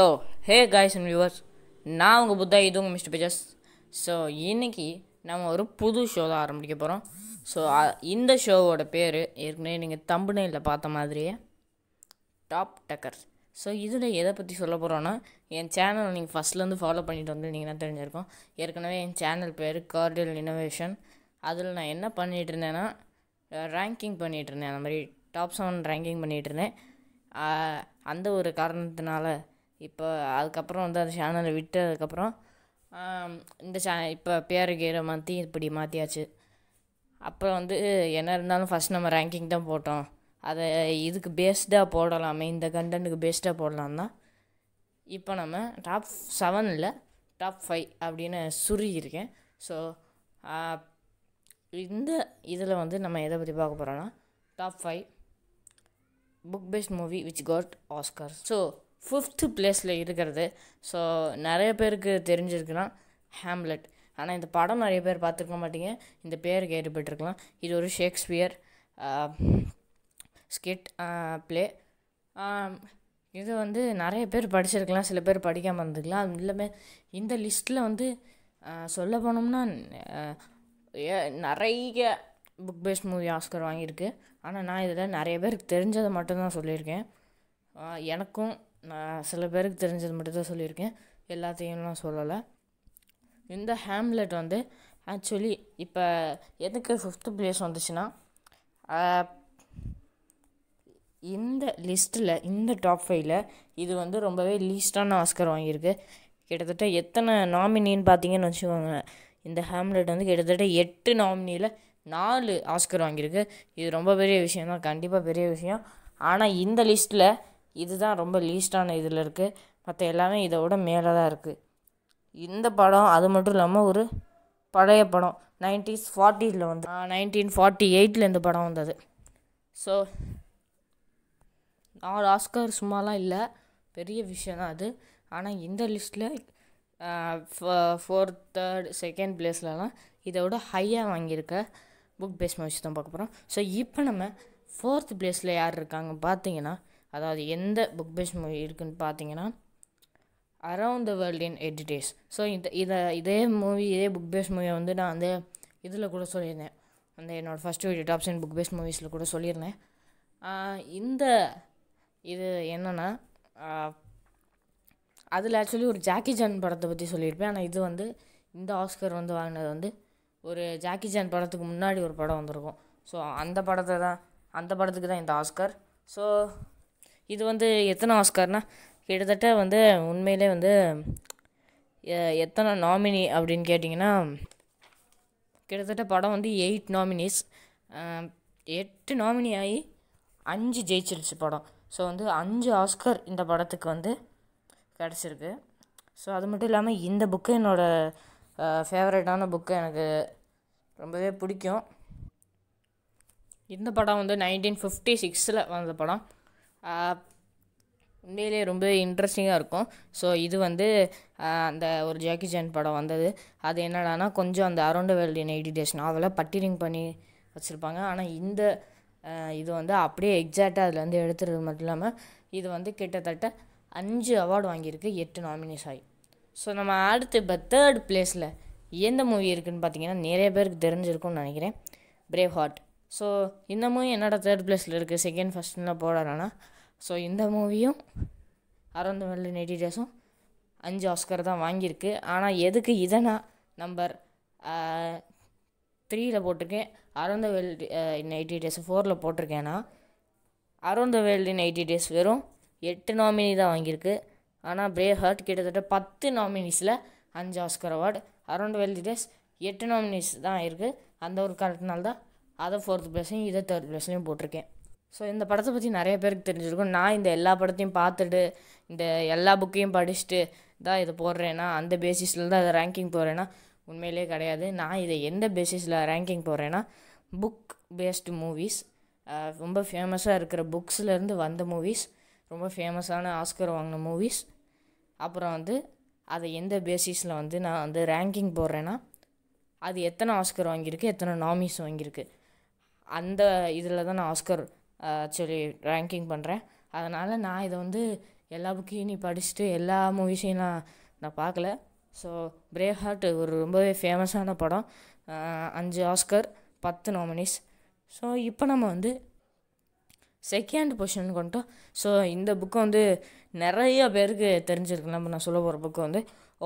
so hey guys and viewers நான் உங்கள் புத்தா இது உங்கள் மிஸ்டர் பிஜஸ் ஸோ இன்றைக்கி நம்ம ஒரு புது ஷோ தான் ஆரம்பிக்க போகிறோம் ஸோ இந்த ஷோவோட பேர் ஏற்கனவே நீங்கள் தம்புனையில் பார்த்த மாதிரியே டாப் டக்கர் ஸோ இதில் எதை பற்றி சொல்ல போகிறோன்னா என் சேனல் நீங்கள் ஃபஸ்ட்லேருந்து ஃபாலோ பண்ணிட்டு வந்திருந்தீங்கன்னா தெரிஞ்சிருக்கோம் ஏற்கனவே என் சேனல் பேர் கார்டியல் இனோவேஷன் அதில் நான் என்ன பண்ணிகிட்டு இருந்தேன்னா ரேங்கிங் பண்ணிகிட்டு இருந்தேன் அந்த மாதிரி டாப் செவன் ரேங்கிங் பண்ணிகிட்டு இருந்தேன் அந்த ஒரு காரணத்தினால இப்போ அதுக்கப்புறம் வந்து அந்த சேனலை விட்டதுக்கப்புறம் இந்த சே இப்போ பேர் கீரை மாற்றி இப்படி மாற்றியாச்சு அப்புறம் வந்து என்ன இருந்தாலும் ஃபஸ்ட் நம்ம ரேங்கிங் தான் போட்டோம் அதை இதுக்கு பேஸ்டாக போடலாமே இந்த கண்டென்ட்டுக்கு பேஸ்டாக போடலாம் தான் இப்போ நம்ம டாப் செவனில் டாப் ஃபைவ் அப்படின்னு சுருகியிருக்கேன் ஸோ இந்த இதில் வந்து நம்ம எதை பற்றி பார்க்க போகிறோன்னா top five book based movie which got Oscar so fifth ப்ளேஸில் இருக்கிறது ஸோ நிறைய பேருக்கு தெரிஞ்சிருக்குன்னா ஹேம்லெட் ஆனால் இந்த படம் நிறைய பேர் பார்த்துருக்க மாட்டீங்க இந்த பேர் கேட்டுப்பட்டிருக்கலாம் இது ஒரு ஷேக்ஸ்பியர் ஸ்கிட் ப்ளே இது வந்து நிறைய பேர் படிச்சிருக்கலாம் சில பேர் படிக்காமல் இருந்துக்கலாம் அது இல்லாமல் இந்த லிஸ்ட்டில் வந்து சொல்ல போனோம்னா நிறைய புக் பேஸ்ட் மூவி ஆஸ்கர் வாங்கியிருக்கு ஆனால் நான் இதில் நிறைய பேருக்கு தெரிஞ்சதை மட்டும்தான் சொல்லியிருக்கேன் எனக்கும் நான் சில பேருக்கு தெரிஞ்சது மட்டும்தான் சொல்லியிருக்கேன் எல்லாத்தையும்லாம் சொல்லலை இந்த ஹேம்லெட் வந்து ஆக்சுவலி இப்போ எதுக்கு ஃபிஃப்த்து பிளேஸ் வந்துச்சுன்னா இந்த லிஸ்ட்டில் இந்த டாப் ஃபைவ்ல இது வந்து ரொம்பவே லீஸ்டான ஆஸ்கர் வாங்கியிருக்கு கிட்டத்தட்ட எத்தனை நாமினின்னு பார்த்தீங்கன்னு வச்சுக்கோங்க இந்த ஹேம்லெட் வந்து கிட்டத்தட்ட எட்டு நாமினியில் நாலு ஆஸ்கர் வாங்கியிருக்கு இது ரொம்ப பெரிய விஷயம் தான் கண்டிப்பாக பெரிய விஷயம் ஆனால் இந்த லிஸ்ட்டில் இதுதான் ரொம்ப லீஸ்டான இதில் இருக்குது மற்ற எல்லாமே இதை விட மேலே தான் இருக்குது இந்த படம் அது மட்டும் இல்லாமல் ஒரு பழைய படம் நைன்டீஸ் ஃபார்ட்டியில் வந்து நைன்டீன் ஃபார்ட்டி எயிட்டில் இந்த படம் வந்தது ஸோ நாலு ஆஸ்கர் சும்மாலாம் இல்லை பெரிய விஷயம் தான் அது ஆனால் இந்த லிஸ்ட்டில் ஃபோர்த் தேர்ட் செகண்ட் பிளேஸ்லலாம் இதோட ஹையாக வாங்கியிருக்க புக் பேஸ் மூவிஸ் தான் பார்க்க போகிறோம் ஸோ இப்போ நம்ம ஃபோர்த் பிளேஸில் யார் இருக்காங்க பார்த்தீங்கன்னா அதாவது எந்த புக் பேஸ் மூவி இருக்குதுன்னு பார்த்தீங்கன்னா around the world in eighty days so இந்த இதை இதே மூவி இதே புக் பேஸ் மூவியை வந்து நான் வந்து இதில் கூட சொல்லியிருந்தேன் அந்த என்னோடய first video tops in book based மூவிஸில் கூட சொல்லியிருந்தேன் இந்த இது என்னென்னா அதில் ஆக்சுவலி ஒரு ஜாக்கி ஜான் படத்தை பற்றி சொல்லியிருப்பேன் ஆனால் இது வந்து இந்த ஆஸ்கர் வந்து வாங்கினது வந்து ஒரு ஜாக்கி ஜான் படத்துக்கு முன்னாடி ஒரு படம் வந்திருக்கும் ஸோ அந்த படத்தை தான் அந்த படத்துக்கு தான் இந்த ஆஸ்கர் ஸோ இது வந்து எத்தனை ஆஸ்கார்னால் கிட்டத்தட்ட வந்து உண்மையிலே வந்து எத்தனை நாமினி அப்படின்னு கேட்டிங்கன்னா கிட்டத்தட்ட படம் வந்து எயிட் நாமினிஸ் எட்டு நாமினி ஆகி அஞ்சு ஜெயிச்சிருச்சு படம் ஸோ வந்து அஞ்சு ஆஸ்கர் இந்த படத்துக்கு வந்து கிடச்சிருக்கு ஸோ அது மட்டும் இல்லாமல் இந்த புக்கு என்னோடய ஃபேவரட்டான புக்கு எனக்கு ரொம்பவே பிடிக்கும் இந்த படம் வந்து நைன்டீன் ஃபிஃப்டி சிக்ஸில் வந்த படம் உண்மையிலே ரொம்ப இன்ட்ரெஸ்டிங்காக இருக்கும் ஸோ இது வந்து அந்த ஒரு ஜாக்கி ஜான் படம் வந்தது அது என்னடானா கொஞ்சம் அந்த around world in eighty days நாவலை பட்டிரிங் பண்ணி வச்சுருப்பாங்க ஆனால் இந்த இது வந்து அப்படியே எக்ஸாக்டாக அதில் வந்து எடுத்துறது மட்டும் இல்லாமல் இது வந்து கிட்டத்தட்ட அஞ்சு அவார்டு வாங்கியிருக்கு எட்டு நாமினேஸ் ஆகி ஸோ நம்ம அடுத்து இப்போ தேர்ட் பிளேஸில் எந்த மூவி இருக்குதுன்னு பார்த்தீங்கன்னா நிறைய பேருக்கு தெரிஞ்சிருக்கும்னு நினைக்கிறேன் பிரேவ் ஹார்ட் ஸோ இந்த மூவி என்னோட தேர்ட் பிளேஸில் இருக்குது செகண்ட் ஃபஸ்ட்லாம் போடுறானா ஸோ இந்த மூவியும் அரந்தவெல்லி நெடி டேஸும் அஞ்சு ஆஸ்கர் தான் வாங்கியிருக்கு ஆனால் எதுக்கு இதை நான் நம்பர் த்ரீயில் போட்டிருக்கேன் around world in eighty days ஃபோரில் போட்டிருக்கேன்னா around the in eighty days வெறும் எட்டு நாமினி தான் வாங்கியிருக்கு ஆனால் பிரேவ் ஹர்ட் கிட்டத்தட்ட பத்து நாமினிஸில் அஞ்சு Oscar award around world days எட்டு நாமினிஸ் தான் இருக்குது அந்த ஒரு காரணத்தினால்தான் அதை ஃபோர்த் ப்ளேஸையும் இதை தேர்ட் ப்ளேஸ்லையும் போட்டிருக்கேன் ஸோ இந்த படத்தை பற்றி நிறைய பேருக்கு தெரிஞ்சிருக்கும் நான் இந்த எல்லா படத்தையும் பார்த்துட்டு இந்த எல்லா புக்கையும் படிச்சுட்டு தான் இதை போடுறேன்னா அந்த பேசிஸில் தான் இதை ரேங்கிங் போடுறேன்னா உண்மையிலே கிடையாது நான் இதை எந்த பேசிஸில் ரேங்கிங் போடுறேன்னா புக் பேஸ்டு மூவிஸ் ரொம்ப ஃபேமஸாக இருக்கிற புக்ஸ்லேருந்து வந்த மூவிஸ் ரொம்ப ஃபேமஸான ஆஸ்கர் வாங்கின மூவிஸ் அப்புறம் வந்து அதை எந்த பேசிஸில் வந்து நான் வந்து ரேங்கிங் போடுறேன்னா அது எத்தனை ஆஸ்கர் வாங்கியிருக்கு எத்தனை நாமிஸ் வாங்கியிருக்கு அந்த இதில் தான் நான் ஆஸ்கர் சொல்லி ரேங்கிங் பண்ணுறேன் அதனால் நான் இதை வந்து எல்லா புக்கையும் நீ படிச்சுட்டு எல்லா மூவிஸையும் நான் நான் பார்க்கல ஸோ பிரேக் ஹார்ட் ஒரு ரொம்பவே ஃபேமஸான படம் அஞ்சு ஆஸ்கர் பத்து நாமினிஸ் ஸோ இப்போ நம்ம வந்து செகண்ட் பொசிஷன் கொண்டோம் ஸோ இந்த புக்கு வந்து நிறைய பேருக்கு தெரிஞ்சிருக்கு நம்ம நான் சொல்ல போகிற புக்கு வந்து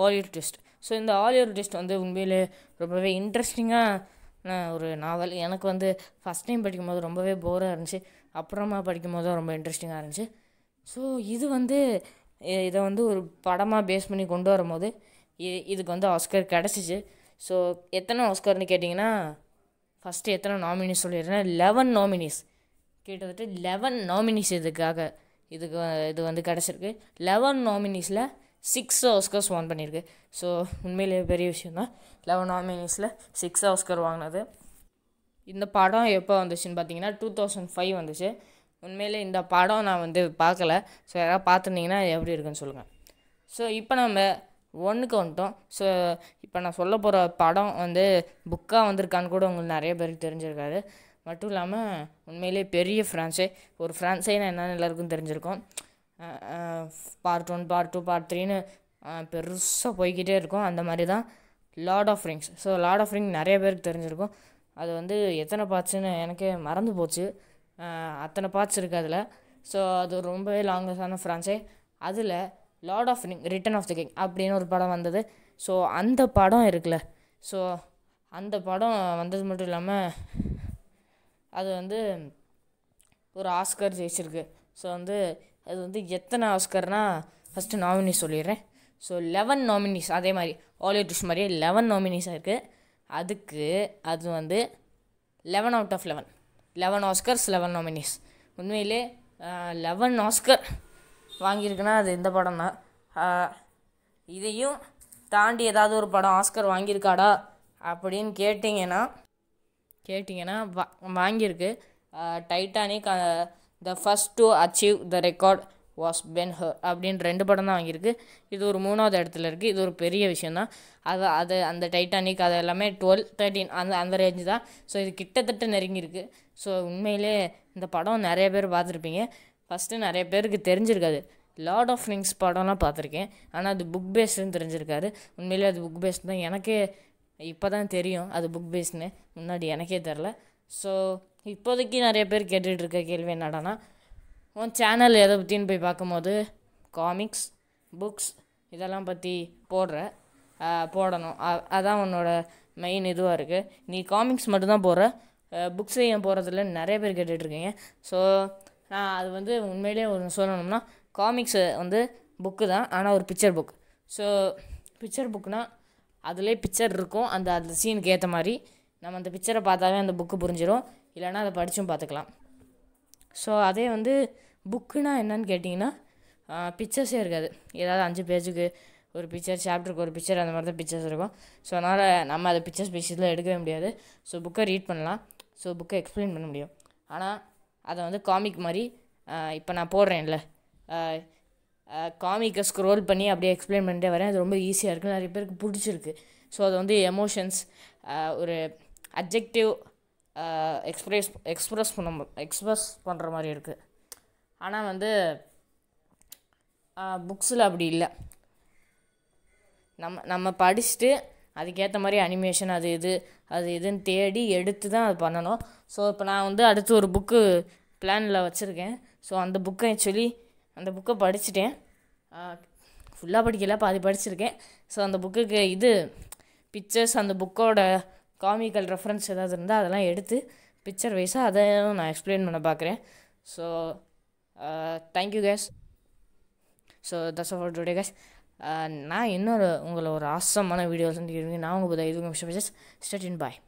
ஆலியர் டெஸ்ட் ஸோ இந்த ஆலியர் டெஸ்ட் வந்து உண்மையிலே ரொம்பவே இன்ட்ரெஸ்டிங்காக ஒரு நாவல் எனக்கு வந்து ஃபஸ்ட் டைம் படிக்கும்போது ரொம்பவே போராக இருந்துச்சு அப்புறமா படிக்கும்போது ரொம்ப இன்ட்ரெஸ்டிங்காக இருந்துச்சு ஸோ இது வந்து இதை வந்து ஒரு படமாக பேஸ் பண்ணி கொண்டு வரும்போது இதுக்கு வந்து ஆஸ்கர் கிடச்சிச்சு ஸோ எத்தனை ஆஸ்கர்னு கேட்டிங்கன்னா ஃபஸ்ட்டு எத்தனை நாமினிஸ் சொல்லிடுறேன் லெவன் நாமினிஸ் கிட்டத்தட்ட லெவன் நாமினிஸ் இதுக்காக இதுக்கு இது வந்து கிடச்சிருக்கு லெவன் நாமினிஸில் சிக்ஸ் ஆஸ்கர்ஸ் வான் பண்ணியிருக்கு ஸோ உண்மையிலே பெரிய விஷயம் தான் லெவன் ஆமினிஸில் சிக்ஸ் ஆஸ்கர் வாங்கினது இந்த படம் எப்போ வந்துச்சுன்னு பார்த்தீங்கன்னா டூ தௌசண்ட் ஃபைவ் வந்துச்சு உண்மையிலே இந்த படம் நான் வந்து பார்க்கல ஸோ யாராவது பார்த்துருந்தீங்கன்னா எப்படி இருக்குன்னு சொல்லுங்கள் ஸோ இப்போ நம்ம ஒன்றுக்கு வந்துட்டோம் ஸோ இப்போ நான் சொல்ல போகிற படம் வந்து புக்காக வந்திருக்கான்னு கூட உங்களுக்கு நிறைய பேருக்கு தெரிஞ்சிருக்காரு மட்டும் இல்லாமல் உண்மையிலே பெரிய ஃப்ரான்ஸே ஒரு ஃப்ரான்ஸே நான் என்னென்னு எல்லாருக்கும் தெரிஞ்சிருக்கோம் part one part two part த்ரீன்னு பெருசாக போய்கிட்டே இருக்கும் அந்த மாதிரி தான் Lord of Rings so Lord of Ring நிறைய பேருக்கு தெரிஞ்சிருக்கும் அது வந்து எத்தனை பார்ட்ஸுன்னு எனக்கே மறந்து போச்சு அத்தனை பார்ட்ஸ் இருக்குது அதில் ஸோ அது ரொம்பவே லாங்கஸ்டான ஃப்ரான்ஸே அதில் Lord of Ring Return of the King அப்படின்னு ஒரு படம் வந்தது ஸோ அந்த படம் இருக்குல்ல ஸோ அந்த படம் வந்தது மட்டும் இல்லாமல் அது வந்து ஒரு ஆஸ்கர் ஜெயிச்சிருக்கு ஸோ வந்து அது வந்து எத்தனை ஆஸ்கர்னால் ஃபஸ்ட்டு நாமினி சொல்லிடுறேன் ஸோ லெவன் நாமினிஸ் அதே மாதிரி ஆலிவுட் டிஷ் மாதிரியே லெவன் நாமினிஸாக இருக்குது அதுக்கு அது வந்து eleven out of eleven eleven Oscars eleven nominees உண்மையிலே லெவன் ஆஸ்கர் வாங்கியிருக்குன்னா அது இந்த படம் தான் இதையும் தாண்டி ஏதாவது ஒரு படம் ஆஸ்கர் வாங்கியிருக்காடா அப்படின்னு கேட்டிங்கன்னா கேட்டிங்கன்னா வா வாங்கியிருக்கு Titanic the first to achieve the record was Ben Hur அப்படின்னு ரெண்டு படம் தான் வாங்கியிருக்கு இது ஒரு மூணாவது இடத்துல இருக்குது இது ஒரு பெரிய விஷயம் தான் அது அது அந்த டைட்டானிக் அது எல்லாமே டுவெல் தேர்ட்டீன் அந்த அந்த ரேஞ்சு தான் ஸோ இது கிட்டத்தட்ட நெருங்கியிருக்கு ஸோ உண்மையிலே இந்த படம் நிறைய பேர் பார்த்துருப்பீங்க ஃபஸ்ட்டு நிறைய பேருக்கு தெரிஞ்சிருக்காது லார்ட் ஆஃப் ரிங்ஸ் படம்லாம் பார்த்துருக்கேன் ஆனால் அது புக் பேஸ்டுன்னு தெரிஞ்சிருக்காரு உண்மையிலே அது புக் பேஸ்ட் தான் எனக்கே இப்போ தான் தெரியும் அது புக் பேஸ்னு முன்னாடி எனக்கே தெரில ஸோ இப்போதைக்கு நிறைய பேர் இருக்க கேள்வி என்னடானா உன் சேனல் எதை பற்றின்னு போய் பார்க்கும்போது காமிக்ஸ் புக்ஸ் இதெல்லாம் பற்றி போடுற போடணும் அதான் உன்னோட மெயின் இதுவாக இருக்குது நீ காமிக்ஸ் மட்டும்தான் போடுற புக்ஸே ஏன் போகிறதில்ல நிறைய பேர் கேட்டுட்ருக்கீங்க ஸோ நான் அது வந்து உண்மையிலே ஒன்று சொல்லணும்னா காமிக்ஸு வந்து புக்கு தான் ஆனால் ஒரு பிக்சர் புக் ஸோ பிக்சர் புக்னால் அதிலே பிக்சர் இருக்கும் அந்த அந்த சீனுக்கு ஏற்ற மாதிரி நம்ம அந்த பிக்சரை பார்த்தாவே அந்த புக்கு புரிஞ்சிடும் இல்லைனா அதை படித்தும் பார்த்துக்கலாம் ஸோ அதே வந்து புக்குனா என்னன்னு கேட்டிங்கன்னா பிக்சர்ஸே இருக்காது ஏதாவது அஞ்சு பேஜுக்கு ஒரு பிக்சர் சாப்டருக்கு ஒரு பிக்சர் அந்த மாதிரி தான் பிக்சர்ஸ் இருக்கும் ஸோ அதனால் நம்ம அதை பிக்சர்ஸ் பேசிஸில் எடுக்கவே முடியாது ஸோ புக்கை ரீட் பண்ணலாம் ஸோ புக்கை எக்ஸ்பிளைன் பண்ண முடியும் ஆனால் அதை வந்து காமிக் மாதிரி இப்போ நான் போடுறேன்ல காமிக்கை ஸ்க்ரோல் பண்ணி அப்படியே எக்ஸ்பிளைன் பண்ணிட்டே வரேன் அது ரொம்ப ஈஸியாக இருக்குது நிறைய பேருக்கு பிடிச்சிருக்கு ஸோ அது வந்து எமோஷன்ஸ் ஒரு அப்ஜெக்டிவ் எக்ஸ்ப்ரெஸ் எக்ஸ்ப்ரெஸ் பண்ண எக்ஸ்ப்ரெஸ் பண்ணுற மாதிரி இருக்குது ஆனால் வந்து புக்ஸில் அப்படி இல்லை நம்ம நம்ம படிச்சுட்டு அதுக்கேற்ற மாதிரி அனிமேஷன் அது இது அது இதுன்னு தேடி எடுத்து தான் அது பண்ணணும் ஸோ இப்போ நான் வந்து அடுத்து ஒரு புக்கு பிளானில் வச்சுருக்கேன் ஸோ அந்த புக்கை சொல்லி அந்த புக்கை படிச்சுட்டேன் ஃபுல்லாக படிக்கல பாதி படிச்சிருக்கேன் ஸோ அந்த புக்குக்கு இது பிக்சர்ஸ் அந்த புக்கோட காமிக்கல் ரெஃபரன்ஸ் ஏதாவது இருந்தால் அதெல்லாம் எடுத்து பிக்சர் வைஸாக அதையும் நான் எக்ஸ்பிளைன் பண்ண பார்க்குறேன் so thank you guys so that's of today guys நான் இன்னொரு உங்களை ஒரு ஆசமான வீடியோ சந்திக்கிறேன் நான் உங்கள் புதா இது உங்கள் மிஸ்டர் ஸ்டெட் இன் பாய்